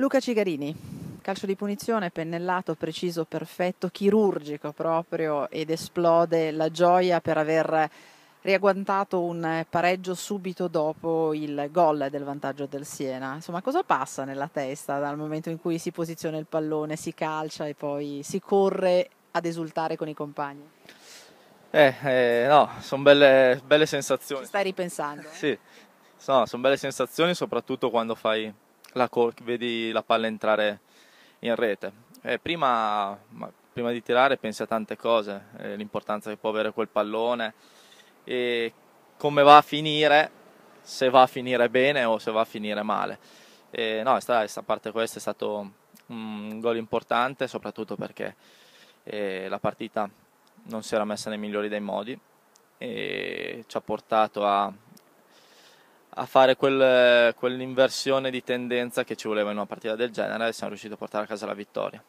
Luca Cigarini. Calcio di punizione, pennellato preciso, perfetto, chirurgico proprio ed esplode la gioia per aver riagguantato un pareggio subito dopo il gol del vantaggio del Siena. Insomma, cosa passa nella testa dal momento in cui si posiziona il pallone, si calcia e poi si corre ad esultare con i compagni? Eh, eh no, sono belle, belle sensazioni. Ci stai ripensando? Eh? Sì, no, sono belle sensazioni soprattutto quando fai la col- vedi la palla entrare in rete. Eh, prima, prima, di tirare pensi a tante cose, eh, l'importanza che può avere quel pallone e come va a finire, se va a finire bene o se va a finire male. Eh, no, a parte questo è stato un gol importante, soprattutto perché eh, la partita non si era messa nei migliori dei modi e ci ha portato a a fare quel, quell'inversione di tendenza che ci voleva in una partita del genere e siamo riusciti a portare a casa la vittoria.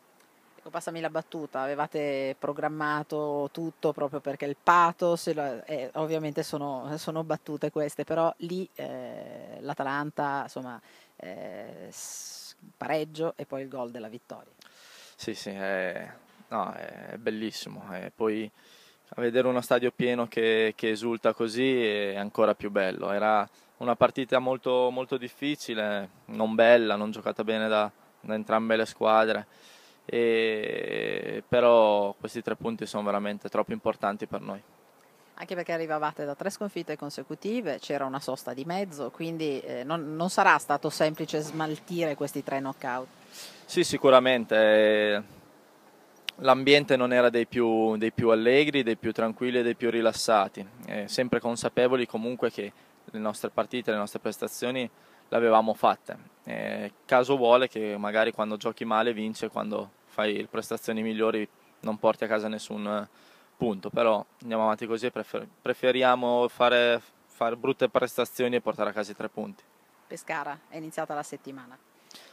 Ecco, passami la battuta, avevate programmato tutto proprio perché il pathos, eh, ovviamente sono, sono, battute queste, però lì eh, l'Atalanta, insomma, eh, pareggio e poi il gol della vittoria. Sì, sì, è, no, è bellissimo. E poi vedere uno stadio pieno che, che esulta così è ancora più bello. Era una partita molto, molto difficile, non bella, non giocata bene da, da entrambe le squadre. E, però questi tre punti sono veramente troppo importanti per noi. Anche perché arrivavate da tre sconfitte consecutive, c'era una sosta di mezzo, quindi eh, non, non, sarà stato semplice smaltire questi tre knockout. Sì, sicuramente. Eh, l'ambiente non era dei più, dei più allegri, dei più tranquilli e dei più rilassati, eh, sempre consapevoli comunque che le nostre partite, le nostre prestazioni le avevamo fatte. Eh, caso vuole che magari quando giochi male vince, quando fai le prestazioni migliori non porti a casa nessun eh, punto, però andiamo avanti così e prefer preferiamo fare, fare brutte prestazioni e portare a casa i tre punti. Pescara, è iniziata la settimana.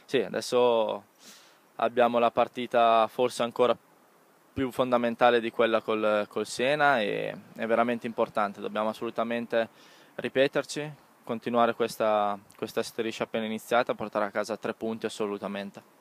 Sì, adesso abbiamo la partita forse ancora più fondamentale di quella col, col Siena e è veramente importante, dobbiamo assolutamente ripeterci, continuare questa, questa striscia appena iniziata, portare a casa tre punti assolutamente.